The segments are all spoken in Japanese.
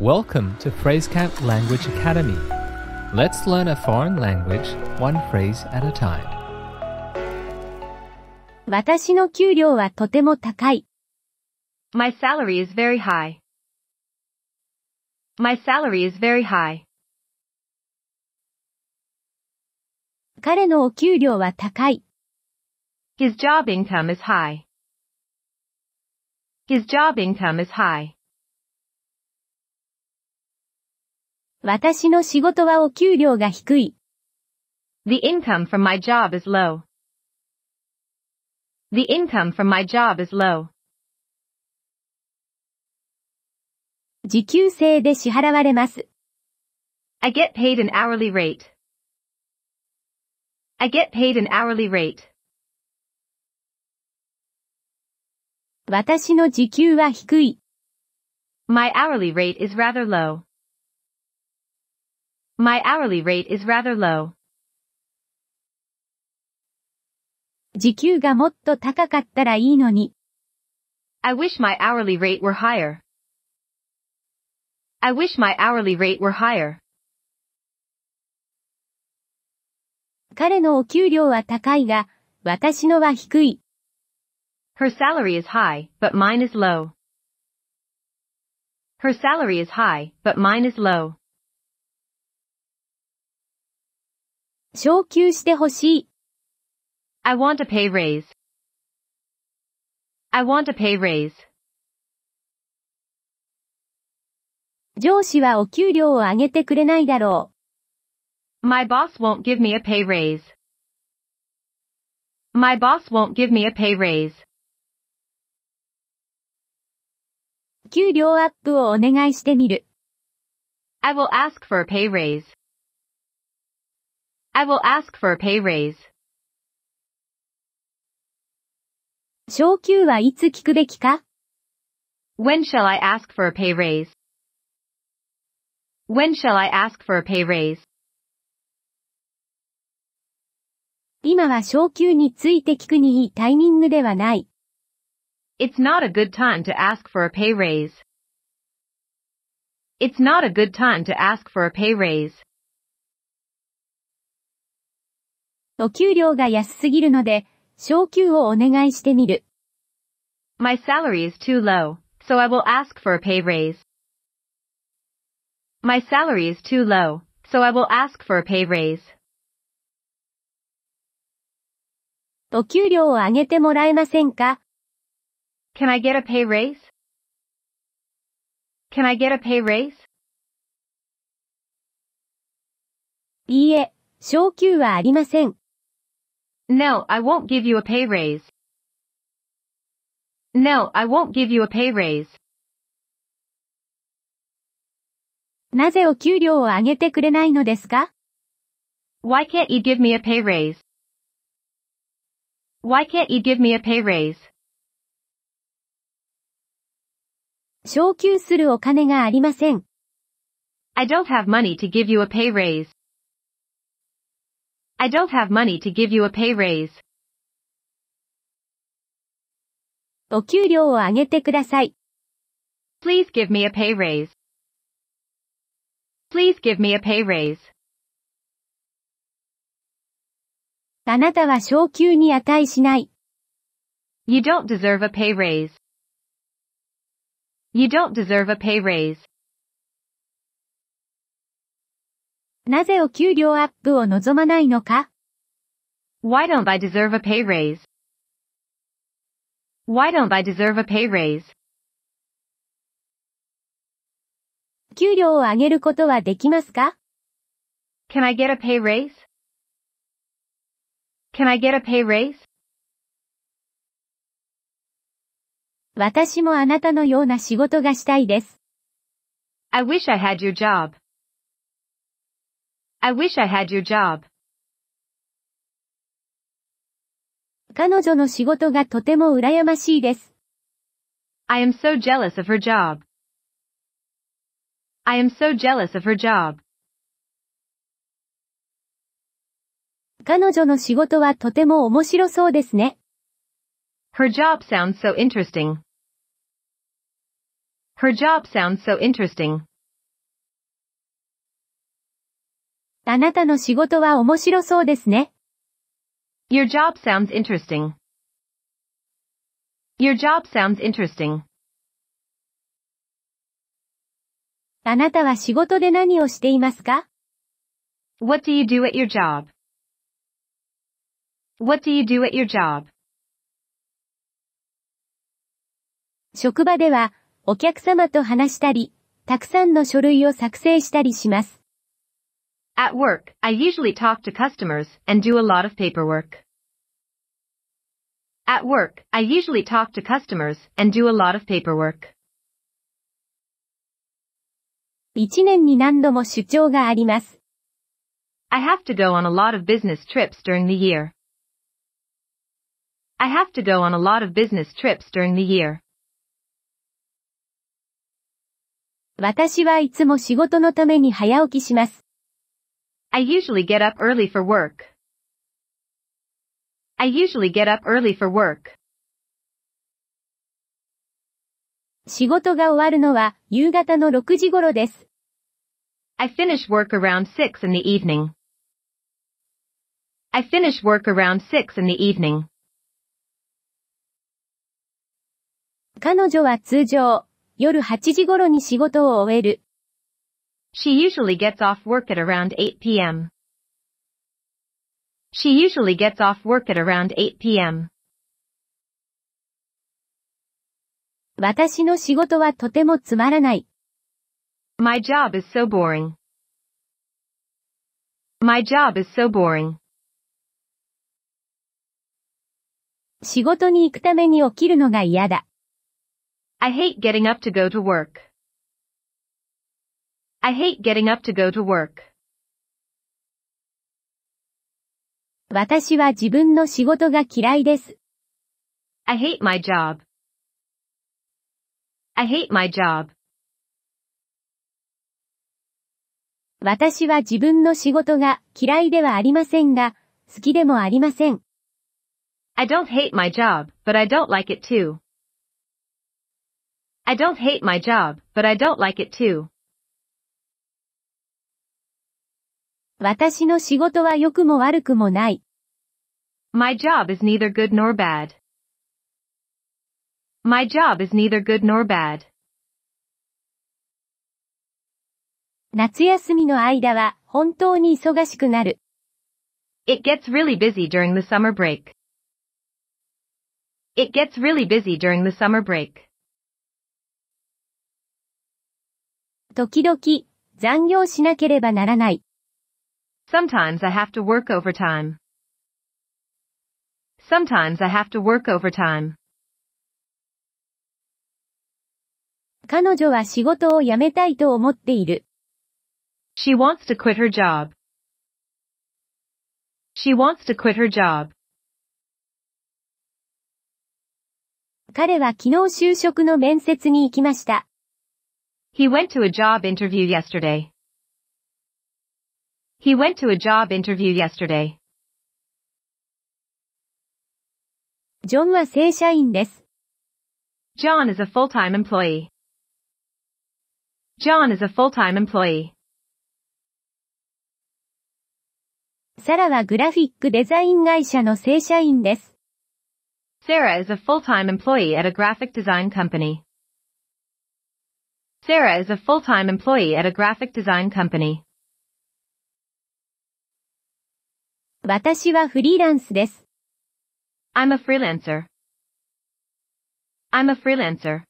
Welcome to Phrasecamp Language Academy. Let's learn a foreign language one phrase at a time. 私の給料はとても高い。My salary is very high. My salary is very high. 彼のお給料は高い。His job income is high. His job income is high. 私の仕事はお給料が低い。The income from my job is low. The income from my job is low. 時給制で支払われます。I get paid an hourly rate. I get paid an hourly rate. 私の時給は低い。My hourly rate is rather low. My hourly rate is rather low. 時給がもっと高かったらいいのに。I wish my hourly rate were higher. I wish my hourly rate were higher. 彼のお給料は高いが、私のは低い。Her salary is high, but mine is low. Her salary is high, but mine is low. 昇給してほしい。I want a pay raise. I want a pay raise. 上司はお給料を上げてくれないだろう。My boss won't give me a pay raise. My boss won't give me a pay raise. 給料アップをお願いしてみる。I will ask for a pay raise. I will ask for a pay raise. 昇給はいつ聞くべきか When shall I ask for a pay raise? When shall I ask for a pay raise? 今は昇給について聞くにいいタイミングではない。It's not a good time to ask for a pay raise. It's not a good time to ask for a pay raise. お給料が安すぎるので、昇給をお願いしてみる。My salary is too low, so I will ask for a pay raise. My salary is too low, so I will ask for a pay raise. お給料を上げてもらえませんか ?Can I get a pay raise?Can I get a pay raise? いいえ、昇給はありません。No, I won't give you a pay raise. No, I won't give you a pay raise. なぜお給料を上げてくれないのですか Why can't you give me a pay raise? Why can't you give me a pay raise? 昇給するお金がありません。I don't have money to give you a pay raise. I don't have money to give you a pay raise. お給料を上げてください。Please give me a pay raise. Please give me a pay raise. あなたは昇給に値しない。You don't deserve a pay raise. You don't deserve a pay raise. なぜお給料アップを望まないのか ?Why don't I deserve a pay raise?Why don't I deserve a pay raise? 給料を上げることはできますか ?Can I get a pay raise?Can I get a pay raise? 私もあなたのような仕事がしたいです。I wish I had your job. I wish I had your job. 彼女の仕事がとても羨ましいです。I am so jealous of her job. I am so jealous of her job. 彼女の仕事はとても面白そうですね。Her job sounds so interesting. Her job sounds so interesting. あなたの仕事は面白そうですね。Your job sounds interesting. Your job sounds interesting. あなたは仕事で何をしていますか ?What do you do at your job?What do you do at your job? 職場ではお客様と話したり、たくさんの書類を作成したりします。At work, I usually talk to customers and do a lot of paperwork. At work, I usually talk to customers and do a lot of paperwork. 1年に何度も出張があります。I have to go on a lot of business trips during the year. I have to go on a lot of business trips during the year. 私はいつも仕事のために早起きします。I usually get up early for work. I usually get up early for work. 仕事が終わるのは夕方の6時頃です。I finish work around 6 in the evening. I finish work around 6 in the evening. 彼女は通常、夜8時頃に仕事を終える。She usually gets off work at around 8 p.m. She usually gets off work at around 8 p.m. 私の仕事はとてもつまらない。My job is so boring. My job is so boring. 仕事に行くために起きるのが嫌だ。I hate getting up to go to work. I hate getting up to go to work. 私は自分の仕事が嫌いです。I hate my job. I hate my job. 私は自分の仕事が嫌いではありませんが、好きでもありません。I don't hate my job, but I don't like it too. I don't hate my job, but I don't like it too. 私の仕事は良くも悪くもない。My job is neither good nor bad. My job is neither good nor bad. 夏休みの間は本当に忙しくなる。It gets really busy during the summer break. It gets really busy during the summer break. 時々残業しなければならない。Sometimes I have to work overtime. Sometimes I have to work overtime. 彼女は仕事を辞めたいと思っている。She wants to quit her job. She wants to quit her job. 彼は昨日就職の面接に行きました。He went to a job interview yesterday. He went to a job interview yesterday. John is a full-time employee. John is a full-time employee. Sarah is a full-time employee at a graphic design company. Sarah is a full-time employee at a graphic design company. 私はフリーランスです。I'm a freelancer. I'm a freelancer.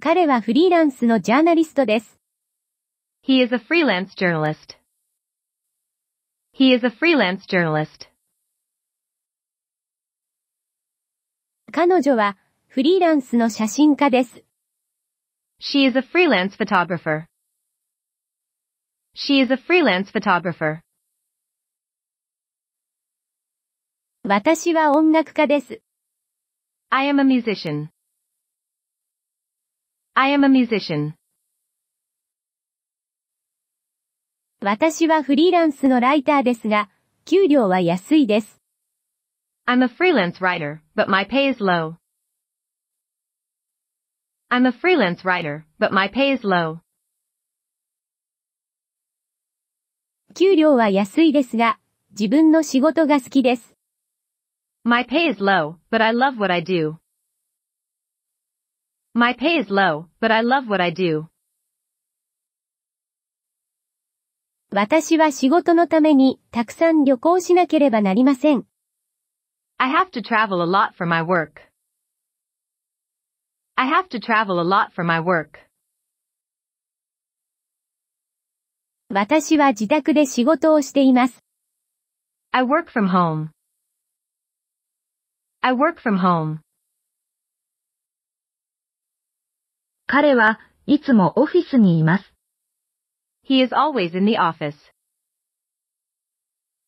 彼はフリーランスのジャーナリストです。He is a freelance journalist. He is a freelance journalist. 彼女はフリーランスの写真家です。She is a freelance photographer. She is a freelance photographer. 私は音楽家です。I am a musician. I am a musician. 私はフリーランスのライターですが、給料は安いです。I'm a freelance writer, but my pay is low. I'm a freelance writer, but my pay is low. 給料は安いですが、自分の仕事が好きです。My pay is low, but I love what I do. My pay is low, but I love what I do. 私は仕事のためにたくさん旅行しなければなりません。I have to travel a lot for my work. I have to travel a lot for my work. 私は自宅で仕事をしています。I work from home. I work from home. 彼はいつもオフィスにいます。He is always in the office.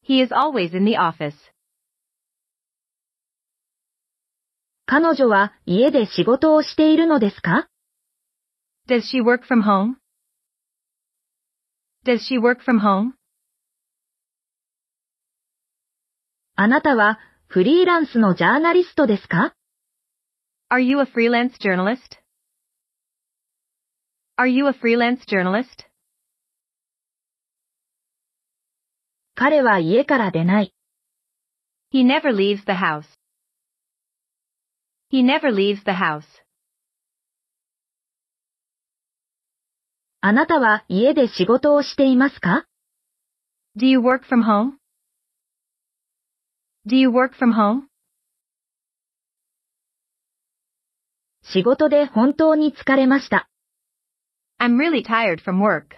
He is always in the office. 彼女は家で仕事をしているのですか Does she work from home? Does she work from home? あなたはフリーランスのジャーナリストですか Are you a freelance journalist? Are you a freelance journalist? 彼は家から出ない。He never leaves the house. He never leaves the house. あなたは家で仕事をしていますか ?Do you work from home?Do you work from home? 仕事で本当に疲れました。I'm really tired from work.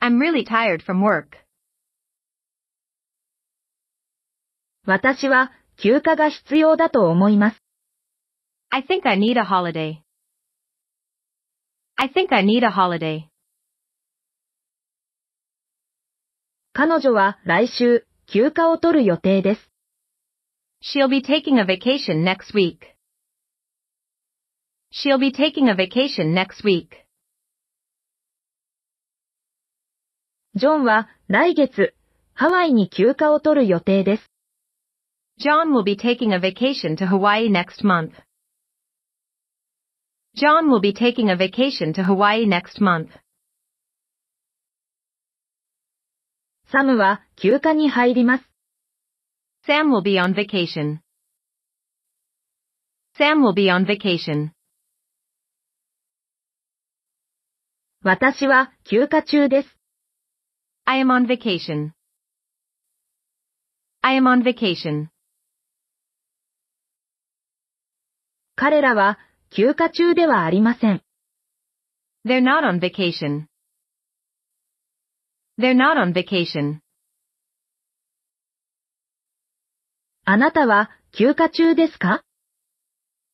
I'm really tired from work. 私は休暇が必要だと思います。I think I need a holiday. I think I need a holiday. 彼女は来週休暇を取る予定です。She'll be taking a vacation next week. She'll be taking a vacation next week. ジョンは来月ハワイに休暇を取る予定です。John will be taking a vacation to Hawaii next month. John will be taking a vacation to Hawaii next month. サムは休暇に入ります。Sam will be on vacation. Sam will be on vacation. 私は休暇中です。I am on vacation. I am on vacation. 彼らは休暇中ではありません。They're not on vacation. They're not on vacation. あなたは休暇中ですか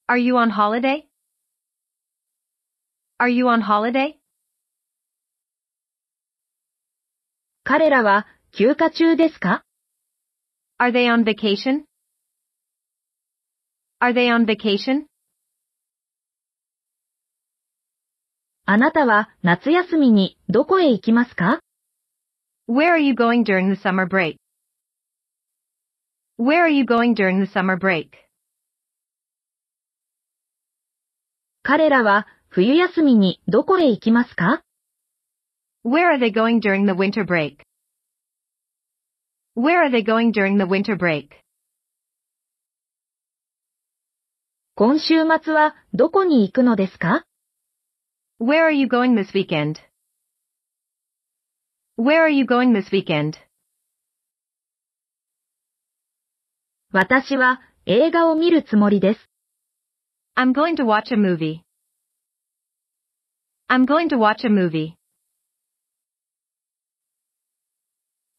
?Are you on holiday?Are you on holiday? 彼らは休暇中ですか ?Are they on vacation?Are they on vacation? あなたは夏休みにどこへ行きますか ?Where are you going during the summer break? Where are you going during the summer break? 彼らは冬休みにどこへ行きますか ?Where are they going during the winter break? Where are they going during the winter break? 今週末はどこに行くのですか Where are you going this weekend? Where are you going this weekend? 私は映画を見るつもりです。I'm going to watch a movie. I'm going to watch a movie.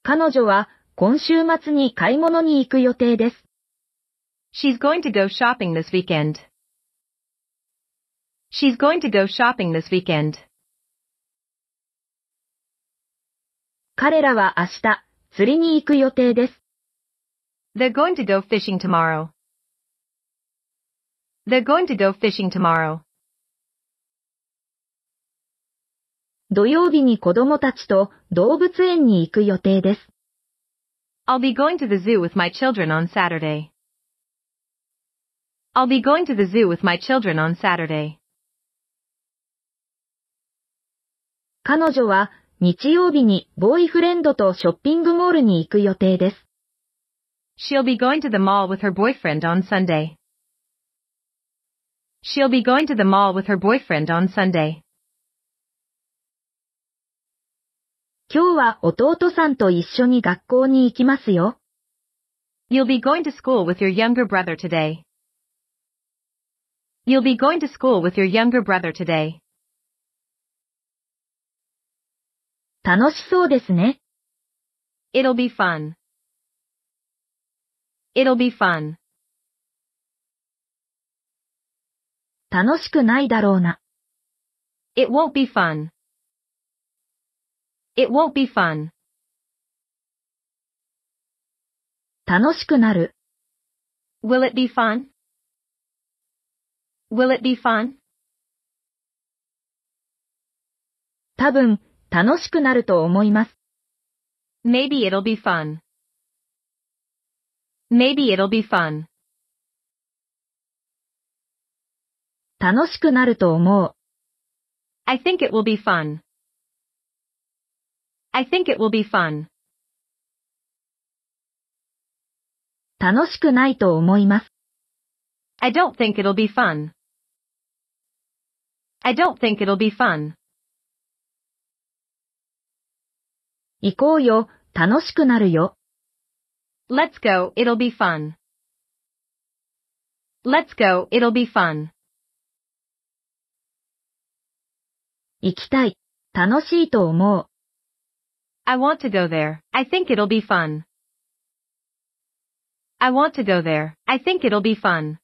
彼女は今週末に買い物に行く予定です。She's going to go shopping this weekend. She's going to go shopping this weekend. 彼らは明日、釣りに行く予定です。They're going to go fishing tomorrow. They're going to go fishing tomorrow. 土曜日に子供たちと動物園に行く予定です。I'll be going to the zoo with my children on Saturday. I'll be going to the zoo with my children on Saturday. 彼女は日曜日にボーイフレンドとショッピングモールに行く予定です。She'll be going to the mall with her boyfriend on Sunday. She'll be going to the mall with her boyfriend on Sunday. 今日は弟さんと一緒に学校に行きますよ。You'll be going to school with your younger brother today. You'll be going to school with your younger brother today. 楽しそうですね。It'll be fun. It'll be fun. 楽しくないだろうな。It won't be fun. It won't be fun. 楽しくなる。Will it be fun? Will it be fun? 多分、楽しくなると思います。Maybe it'll be fun. Maybe it'll be fun. 楽しくなると思う。I think it will be fun. I think it will be fun. 楽しくないと思います。I don't think it'll be fun. I don't think it'll be fun. 行こうよ、楽しくなるよ。Let's go, it'll be fun. Let's go, it'll be fun. 行きたい。楽しいと思う。I want to go there. I think it'll be fun. I want to go there. I think it'll be fun.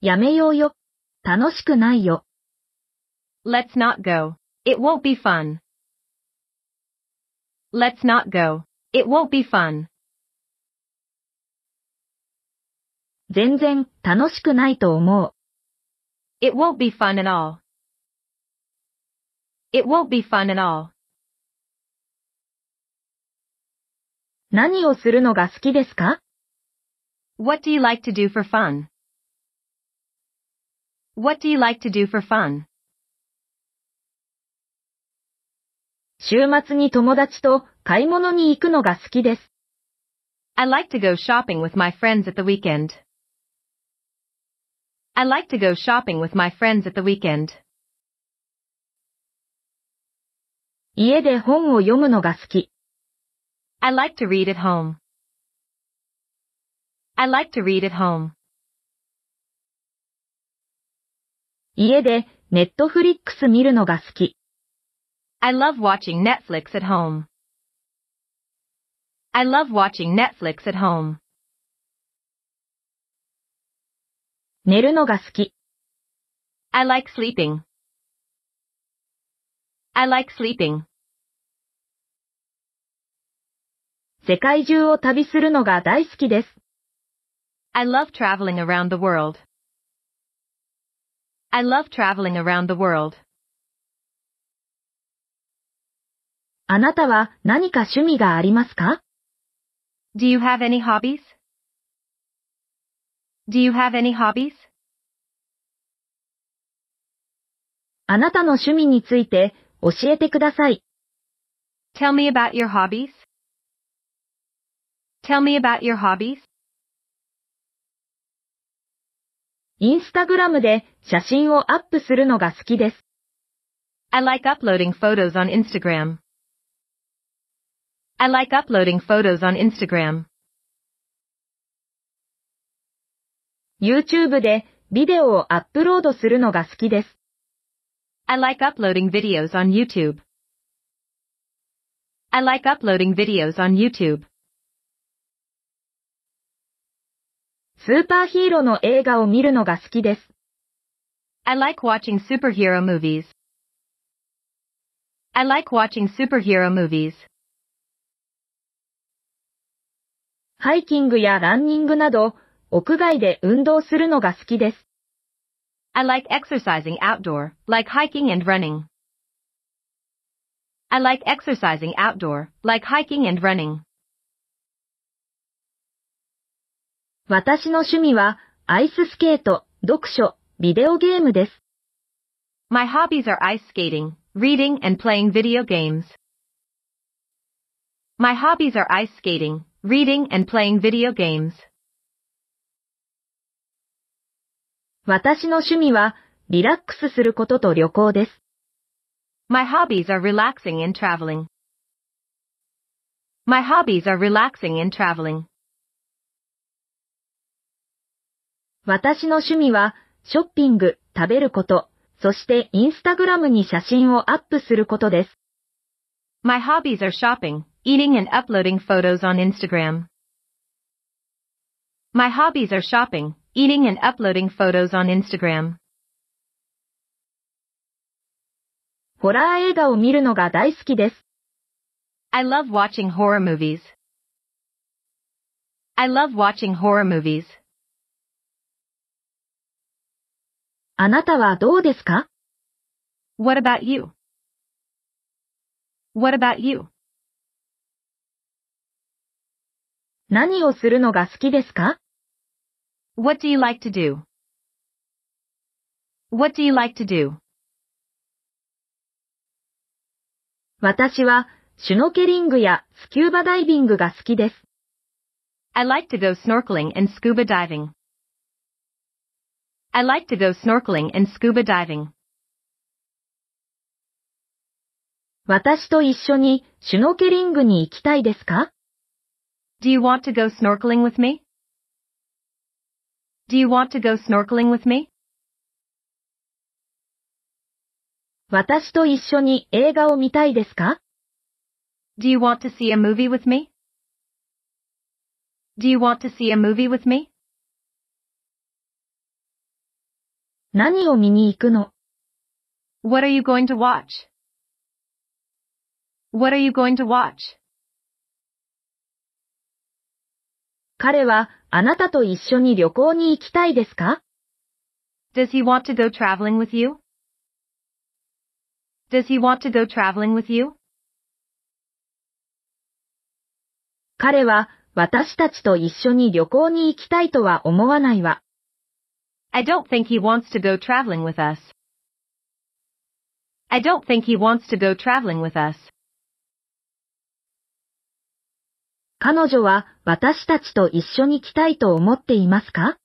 やめようよ。楽しくないよ。Let's not go. It won't be fun. Let's not go. It won't be fun. 全然楽しくないと思う。It won't be fun at all. It won't be fun at all. 何をするのが好きですか ?What do you like to do for fun? What do you like to do for fun? 週末に友達と買い物に行くのが好きです。I like to go shopping with my friends at the weekend. I like to go shopping with my friends at the weekend. 家で本を読むのが好き。I like to read at home. I like to read at home. 家でネットフリックス見るのが好き。I love watching Netflix at home. I love watching Netflix at home. 寝るのが好き。I like sleeping. I like sleeping. 世界中を旅するのが大好きです。I love traveling around the world. I love traveling around the world. あなたは何か趣味がありますか ?Do you have any hobbies?Do you have any hobbies? あなたの趣味について教えてください。Tell me about your hobbies.Tell me about your hobbies. インスタグラムで写真をアップするのが好きです。I like uploading photos on Instagram. I like uploading photos on Instagram. YouTube でビデオをアップロードするのが好きです。I like uploading videos on YouTube. I like uploading videos on YouTube. スーパーヒーローの映画を見るのが好きです。I like watching superhero movies. I like watching superhero movies. ハイキングやランニングなど、屋外で運動するのが好きです。I like exercising outdoor, like hiking and running. I like exercising outdoor, like hiking and running. 私の趣味は、アイススケート、読書、ビデオゲームです。My hobbies are ice skating, reading and playing video games. My hobbies are ice skating, reading and playing video games. 私の趣味はリラックスすることと旅行です。My hobbies are relaxing and traveling. My hobbies are relaxing and traveling. 私の趣味はショッピング、食べること、そしてインスタグラムに写真をアップすることです。My hobbies are shopping, eating and uploading photos on Instagram. My hobbies are shopping, eating and uploading photos on Instagram. ホラー映画を見るのが大好きです。I love watching horror movies. I love watching horror movies. あなたはどうですか What about you? What about you? 何をするのが好きですか ?What do you like to do?What do you like to do? 私はシュノケリングやスキューバダイビングが好きです。I like to go snorkeling and scuba diving. I like to go snorkeling and scuba diving. 私と一緒にシュノケリングに行きたいですか Do you want to go snorkeling with me? Do you want to go snorkeling with me? 私と一緒に映画を見たいですか ?Do you want to see a movie with me? Do you want to see a movie with me? 何を見に行くの ?What are you going to What are you going to watch? 彼はあなたと一緒に旅行に行きたいですか Does he want to go traveling with you? Does he want to go traveling with you? 彼は私たちと一緒に旅行に行きたいとは思わないわ。I don't think he wants to go traveling with us. I don't think he wants to go traveling with us. 彼女は私たちと一緒に来たいと思っていますか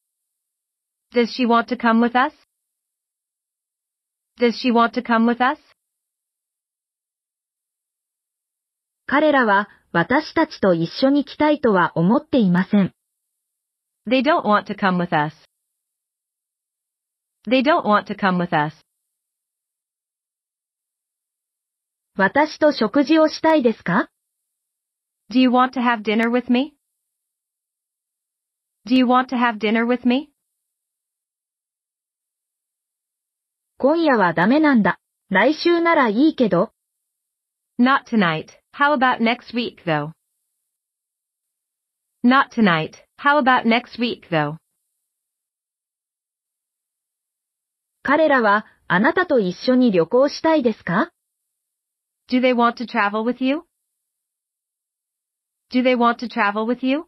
Does she want to come with us? Does she want to come with us? 彼らは私たちと一緒に来たいとは思っていません。They don't want to come with us. They don't want to come with us. 私と食事をしたいですか Do you want to have dinner with me? Do you want to have dinner with me? 今夜はダメなんだ。来週ならいいけど。Not tonight. How about next week though? Not tonight. How about next week though? 彼らはあなたと一緒に旅行したいですか Do they want to travel with you? Do they want to travel with you?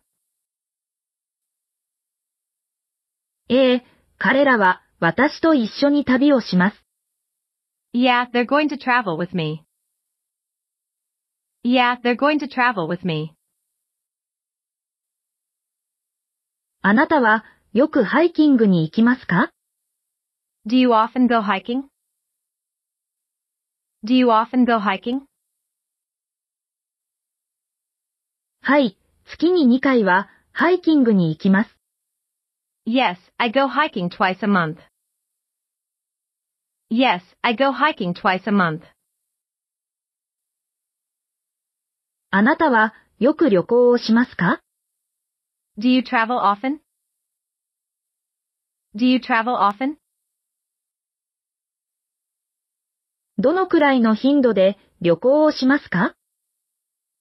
ええ、彼らは私と一緒に旅をします。Yeah, eh, they're going to travel with me. Yeah, they're going to travel with me. あなたはよくハイキングに行きますか ?Do you often go hiking? Do you often go hiking? はい、月に2回はハイキングに行きます。Yes, I go hiking twice a month. Yes, I go hiking twice a month. あなたはよく旅行をしますか ?Do you travel often?Do you travel often? どのくらいの頻度で旅行をしますか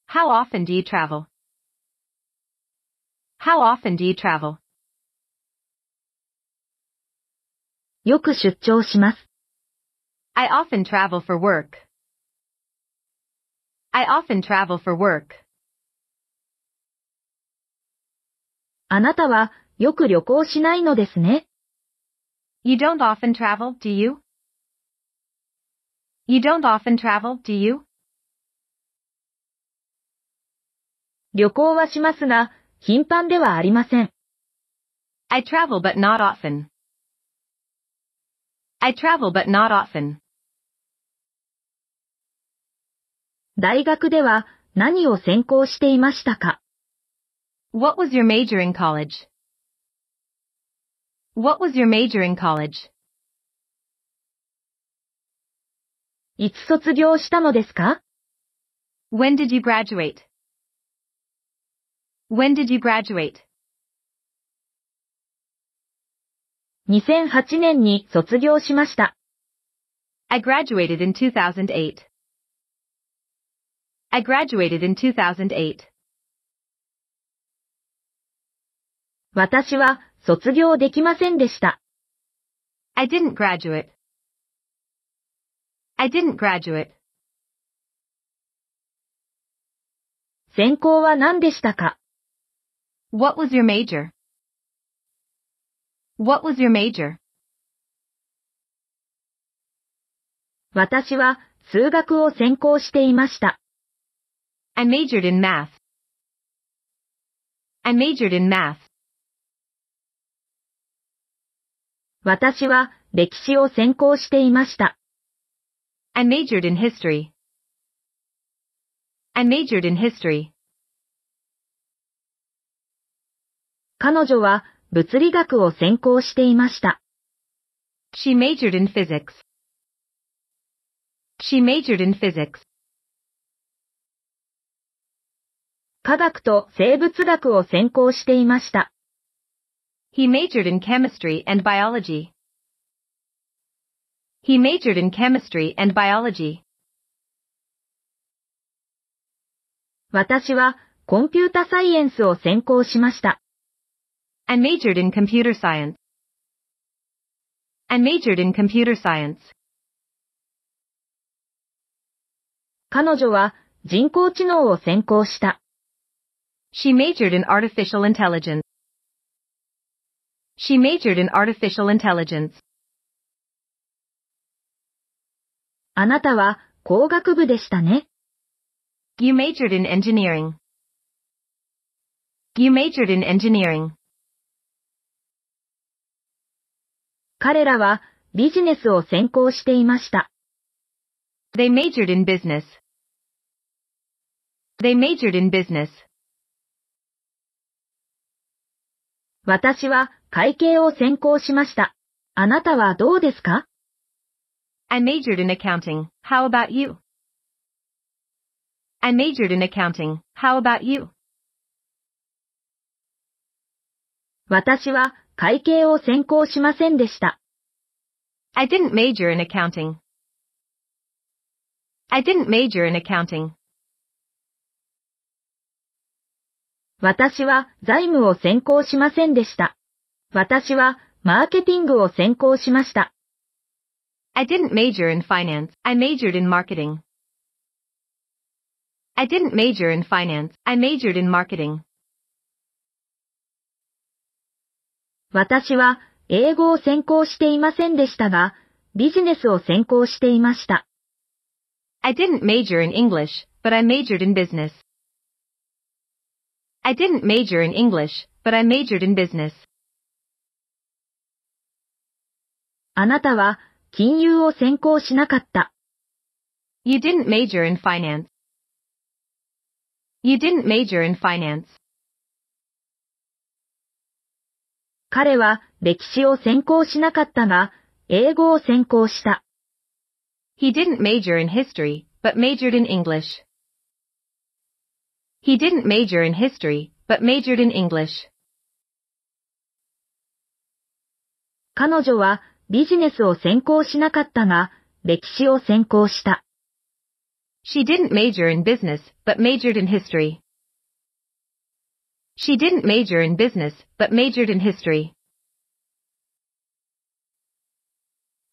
?How often do you travel? How often do you travel? よく出張します。I often travel for work. I often travel for work. あなたはよく旅行しないのですね。You don't often travel, do you? You don't often travel, do you? 旅行はしますが、頻繁ではありません。I travel but not often. I travel but not often. 大学では何を専攻していましたか ?What was your major in college?What was your major in college? いつ卒業したのですか ?When did you graduate? When did you graduate? 2008年に卒業しました。I graduated in 2008. I graduated in 2008. 私は卒業できませんでした。I didn't graduate. I didn't graduate. 専攻は何でしたか What was your major? What was your major? 私は数学を専攻していました。I majored in math. I majored in math. 私は歴史を専攻していました。I majored in history. I majored in history. 彼女は物理学を専攻していました。She majored in physics. She majored in physics. 科学と生物学を専攻していました。He majored in chemistry and biology. He majored in chemistry and biology. 私はコンピュータサイエンスを専攻しました。and majored in computer science and majored in computer science 彼女は人工知能を専攻した。She majored in artificial intelligence. She majored in artificial intelligence. あなたは工学部でしたね。You majored in engineering. You majored in engineering. 彼らはビジネスを専攻していました。They majored in business. They majored in business. 私は会計を専攻しました。あなたはどうですか ?I majored in accounting. How about you? I majored in accounting. How about you? 私は会計を専攻しませんでした。I didn't major in accounting. I didn't major in accounting. 私は財務を専攻しませんでした。私はマーケティングを専攻しました。I didn't major in finance. I majored in marketing. I didn't major in finance. I majored in marketing. 私は英語を専攻していませんでしたが、ビジネスを専攻していました。I didn't major in English, but I majored in business. I didn't major in English, but I majored in business. あなたは金融を専攻しなかった。You didn't major in finance. You didn't major in finance. 彼は歴史を専攻しなかったが、英語を専攻した。He didn't major in history, but majored in English. He didn't major in history, but majored in English. 彼女はビジネスを専攻しなかったが、歴史を専攻した。She didn't major in business, but majored in history. She didn't major in business, but majored in history.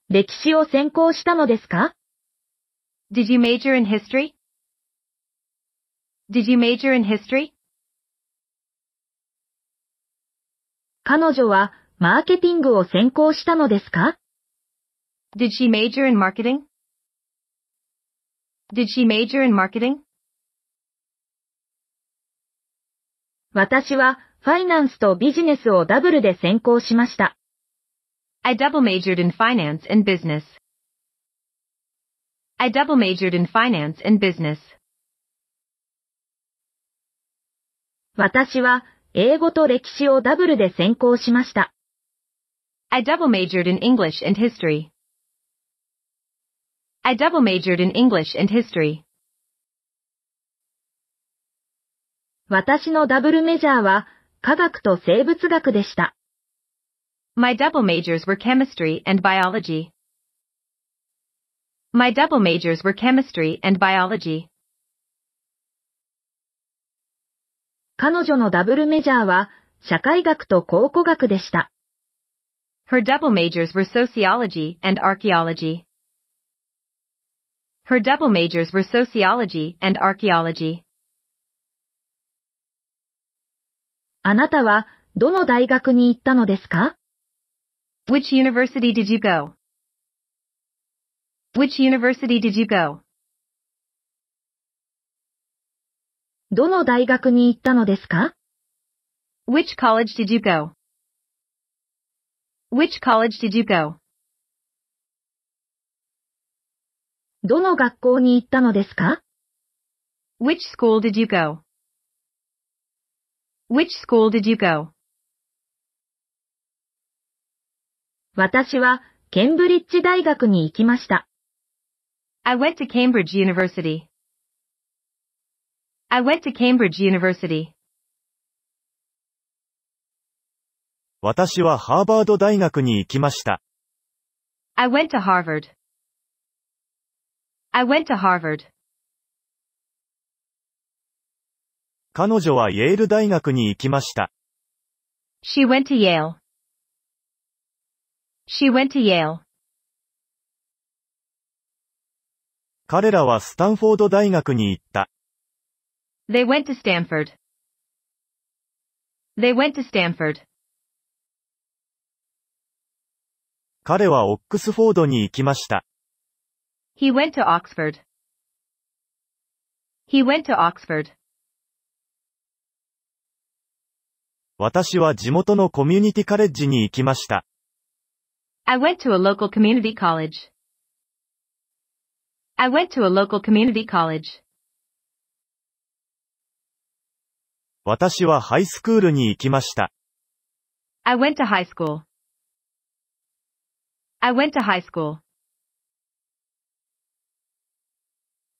歴史を専攻したのですか Did you major in history? Did you major in history? 彼女はマーケティングを専攻したのですか Did she major in marketing? Did she major in marketing? 私はファイナンスとビジネスをダブルで専攻しました。I double majored in finance and business. I double majored in finance and business. 私は英語と歴史をダブルで専攻しました。I double majored in English and history. I double majored in English and history. 私のダブルメジャーは科学と生物学でした。My double majors were chemistry and biology. My double majors were chemistry and biology. 彼女のダブルメジャーは社会学と考古学でした。Her double majors were sociology and archaeology. Her double majors were sociology and archaeology. あなたはどの大学に行ったのですか ?Which university did you go?Which university did you go? どの大学に行ったのですか ?Which college did you go?Which college did you go? どの学校に行ったのですか ?Which school did you go? Which school did you go? 私はケンブリッジ大学に行きました。I went to Cambridge University. I went to Cambridge University. 私はハーバード大学に行きました。I went to Harvard. I went to Harvard. 彼女はイェール大学に行きました。She went to Yale. She went to Yale. 彼らはスタンフォード大学に行った。They went to Stanford. They went to Stanford. 彼はオックスフォードに行きました。He went to Oxford. He went to Oxford. 私は地元のコミュニティカレッジに行きました。I went to a local community college. I went to a local community college. 私はハイスクールに行きました。I went to high school. I went to high school.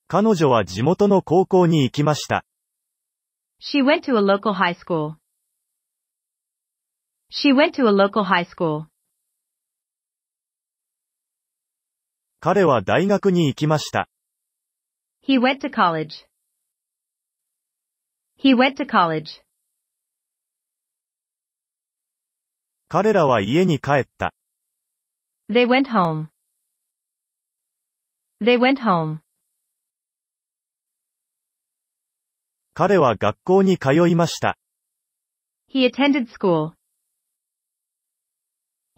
彼女は地元の高校に行きました。She went to a local high school. She went to a local high school. 彼は大学に行きました。He went to college. He went to college. 彼らは家に帰った。They went home. They went home. 彼は学校に通いました。He attended school.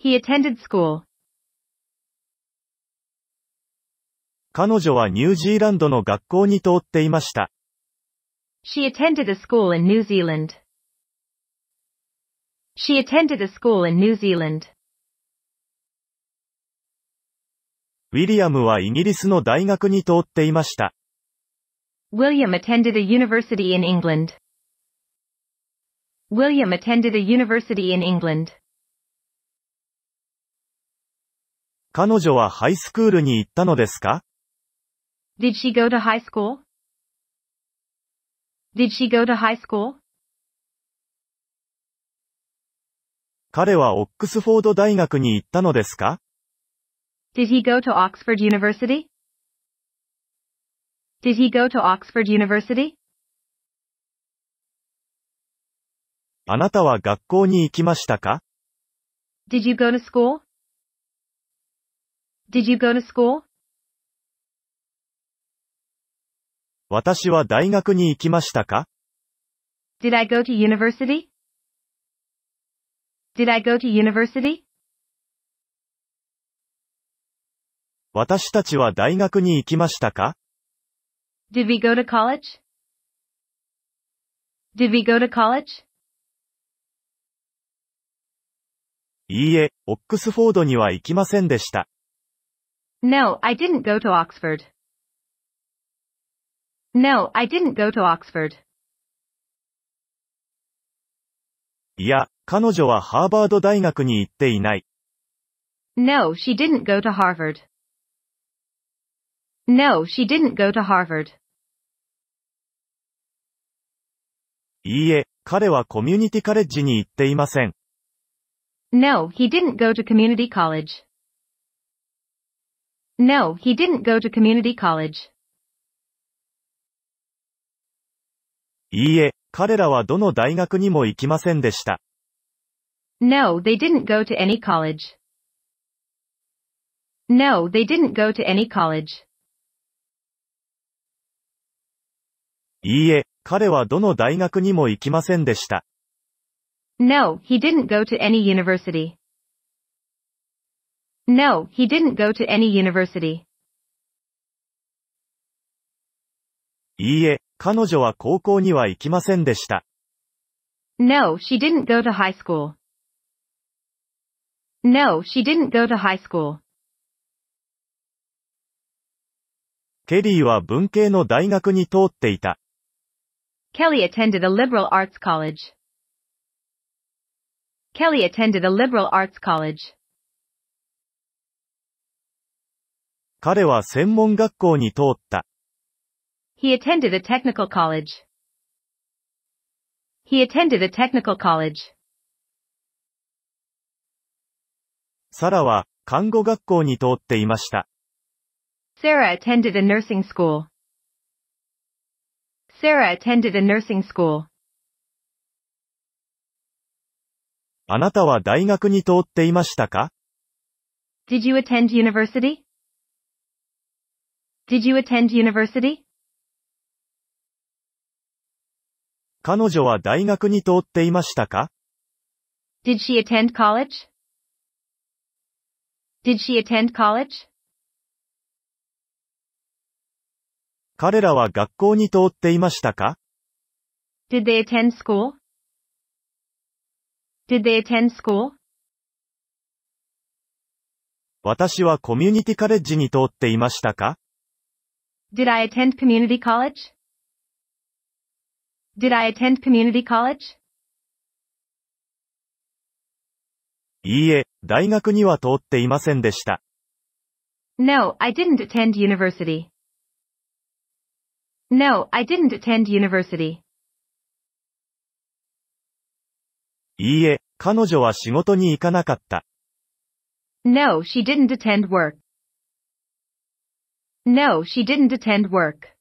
He attended school. 彼女はニュージーランドの学校に通っていました。She attended a school in New Zealand. She attended a school in New Zealand. ウィリアムはイギリスの大学に通っていました。William attended a university in England. William attended a university in England. 彼女はハイスクールに行ったのですか Did she go to high school? Did she go to high school? 彼はオックスフォード大学に行ったのですか Did he go to Oxford University? Did he go to Oxford University? あなたは学校に行きましたか Did you go to school? Did you go to school? 私は大学に行きましたか Did I go to university? Did I go to university? 私たちは大学に行きましたか Did we go to college? Did we go to college? いいえ、オックスフォードには行きませんでした。No, I didn't go to Oxford. No, I didn't go to Oxford. いや、彼女はハーバード大学に行っていない。No, she didn't go to Harvard. No, she didn't go to Harvard. いいえ、彼はコミュニティカレッジに行っていません。No, he didn't go to community college. No, he didn't go to community college. いいえ、彼らはどの大学にも行きませんでした。No, they didn't go to any college. No, they didn't go to any college. いいえ、彼はどの大学にも行きませんでした。No, he didn't go to any university. No, he didn't go to any university. いいえ、彼女は高校には行きませんでした。No, she didn't go to high school. No, she didn't go to high school. ケリーは文系の大学に通っていた。Kelly attended a liberal arts college. Kelly attended a liberal arts college. 彼は専門学校に通った。He attended a technical college. He attended a technical college. サラは看護学校に通っていました。Sarah attended a nursing school. Sarah attended a nursing school. あなたは大学に通っていましたか Did you attend university? Did you attend university? 彼女は大学に通っていましたか Did she attend college? Did she attend college? 彼らは学校に通っていましたか Did they attend school? Did they attend school? 私はコミュニティカレッジに通っていましたか Did I attend community college? Did I attend community college? いいえ、大学には通っていませんでした。No, I didn't attend university. No, I didn't attend university. いいえ、彼女は仕事に行かなかった。No, she didn't attend work. No, she didn't attend work.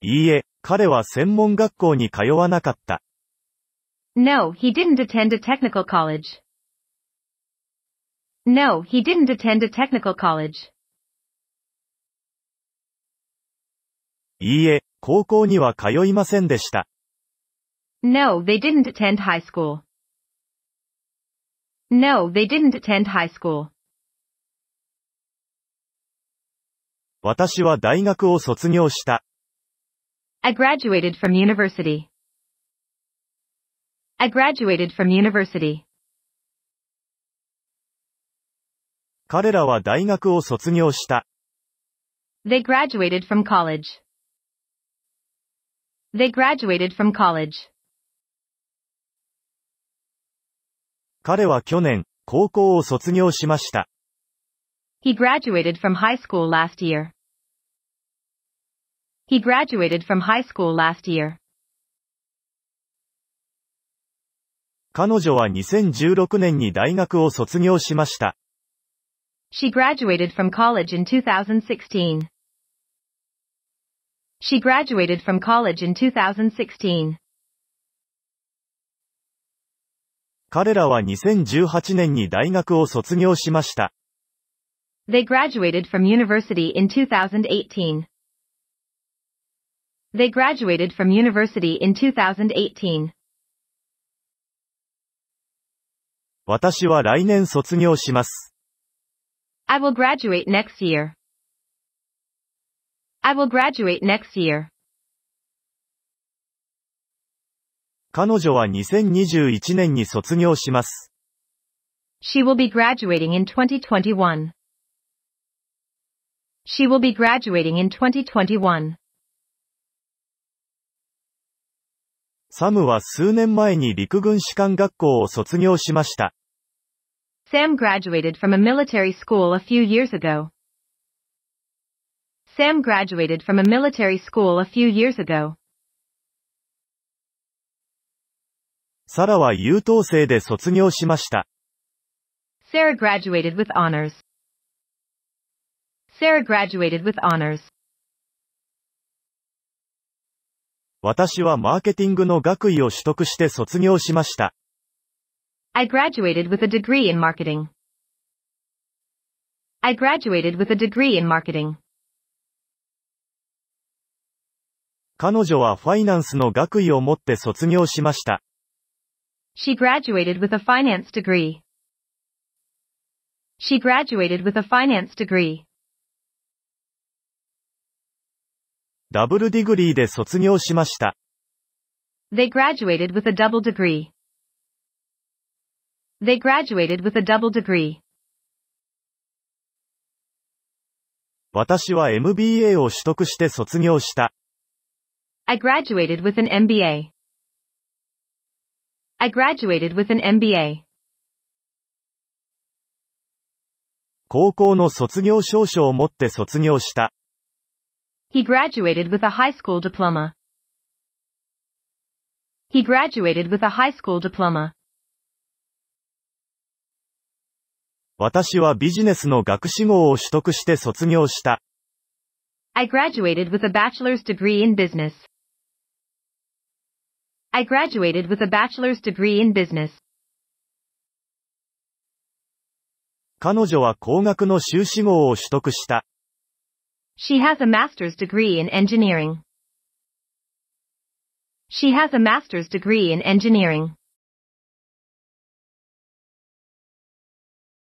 いいえ、彼は専門学校に通わなかった。No, he didn't attend a technical college. No, he didn't attend a technical college. いいえ、高校には通いませんでした。No, they didn't attend high school. No, they didn't attend high school. 私は大学を卒業した。I graduated from university. I graduated from university. 彼らは大学を卒業した。They graduated from college. They graduated from college. 彼は去年、高校を卒業しました。He graduated from high school last year. He graduated from high school last year. 彼女は2016年に大学を卒業しました。She graduated from college in She graduated from college in 2016. 彼らは2018年に大学を卒業しました。They graduated from university in 2018. They graduated from university in 2018. 私は来年卒業します。I will graduate next year. I will graduate next year. 彼女は2021年に卒業します。She will be graduating in 2021. She will be graduating in 2021. サムは数年前に陸軍士官学校を卒業しました。Sam graduated from a military school a few years ago. Sam graduated from a military school a few years ago. サラは優等生で卒業しました。Sarah graduated with honors. Sarah graduated with honors. 私はマーケティングの学位を取得して卒業しました。I graduated with a degree in marketing. I graduated with a degree in marketing. 彼女はファイナンスの学位を持って卒業しました。She graduated with a finance degree. She graduated with a finance degree. ダブルディグリーで卒業しました。They graduated with a double degree. They graduated with a double degree. 私は MBA を取得して卒業した。I graduated with an MBA. I graduated with an MBA. 高校の卒業証書を持って卒業した。He graduated with a high school diploma. He graduated with a high school diploma. 私はビジネスの学士号を取得して卒業した。I graduated with a bachelor's degree in business. I graduated with a bachelor's degree in business. 彼女は工学の修士号を取得した。she has a master's degree in engineering. She has a master's degree in engineering.